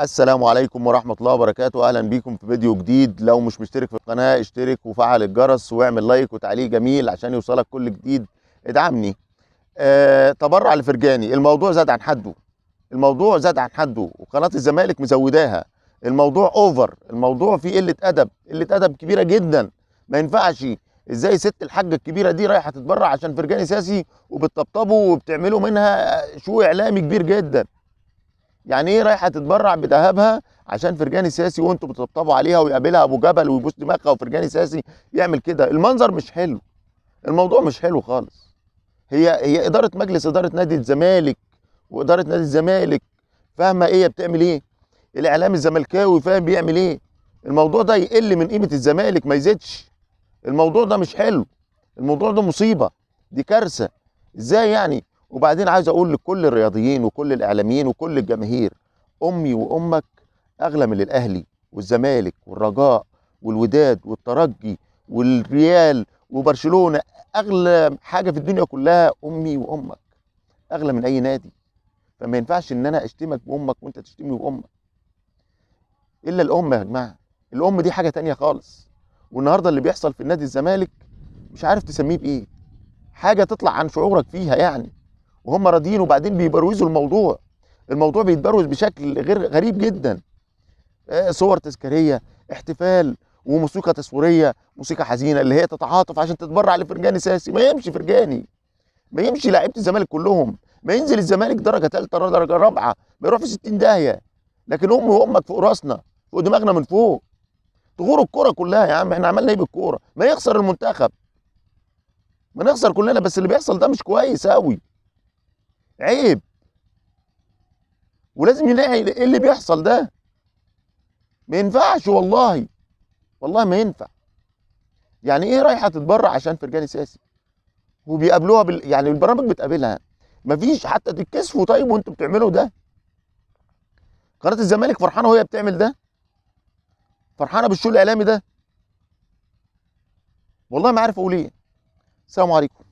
السلام عليكم ورحمة الله وبركاته أهلا بيكم في فيديو جديد لو مش مشترك في القناة اشترك وفعل الجرس واعمل لايك وتعليق جميل عشان يوصلك كل جديد ادعمني أه تبرع لفرجاني الموضوع زاد عن حده الموضوع زاد عن حده وقناة الزمالك مزوداها الموضوع اوفر الموضوع فيه قلة أدب قلة أدب كبيرة جدا ما ينفعش ازاي ست الحاجه الكبيره دي رايحه تتبرع عشان فرجاني ساسي وبتطبطبه وبتعملوا منها شو اعلامي كبير جدا يعني ايه رايحه تتبرع بذهبها عشان فرجاني سياسي وانتوا بتطبطبوا عليها ويقابلها ابو جبل ويبوس دماغها وفرجاني سياسي يعمل كده المنظر مش حلو الموضوع مش حلو خالص هي هي اداره مجلس اداره نادي الزمالك واداره نادي الزمالك فاهمه ايه بتعمل ايه الاعلام الزملكاوي فاهم بيعمل ايه الموضوع ده يقل من قيمه الزمالك ما يزيدش الموضوع ده مش حلو الموضوع ده مصيبه دي كارثه ازاي يعني وبعدين عايز اقول لكل الرياضيين وكل الاعلاميين وكل الجماهير امي وامك اغلى من الاهلي والزمالك والرجاء والوداد والترجي والريال وبرشلونه اغلى حاجه في الدنيا كلها امي وامك اغلى من اي نادي فما ينفعش ان انا اشتمك بامك وانت تشتمني بامك الا الام يا جماعه الام دي حاجه تانية خالص والنهارده اللي بيحصل في نادي الزمالك مش عارف تسميه بايه حاجه تطلع عن شعورك فيها يعني وهم راضيين وبعدين بيبروزوا الموضوع الموضوع بيتبروز بشكل غير غريب جدا آه، صور تذكاريه احتفال وموسيقى تصويريه موسيقى حزينه اللي هي تتعاطف عشان تتبرع لفرجاني ساسي ما يمشي فرجاني ما يمشي لعيبه الزمالك كلهم ما ينزل الزمالك درجه ثالثه درجه رابعه ما يروح في 60 داهيه لكن امي وامك فوق راسنا فوق دماغنا من فوق تغور الكوره كلها يا عم احنا عملنا ايه بالكوره ما يخسر المنتخب ما نخسر كلنا بس اللي بيحصل ده مش كويس قوي عيب ولازم يلاقي ايه اللي بيحصل ده ما ينفعش والله والله ما ينفع يعني ايه رايحه تتبرع عشان فرجاني سياسي وبيقابلوها بال... يعني البرامج بتقابلها مفيش حتى تتكسفوا طيب وانتوا بتعملوا ده قناه الزمالك فرحانه وهي بتعمل ده فرحانه بالشو الاعلامي ده والله ما عارف اقول ايه السلام عليكم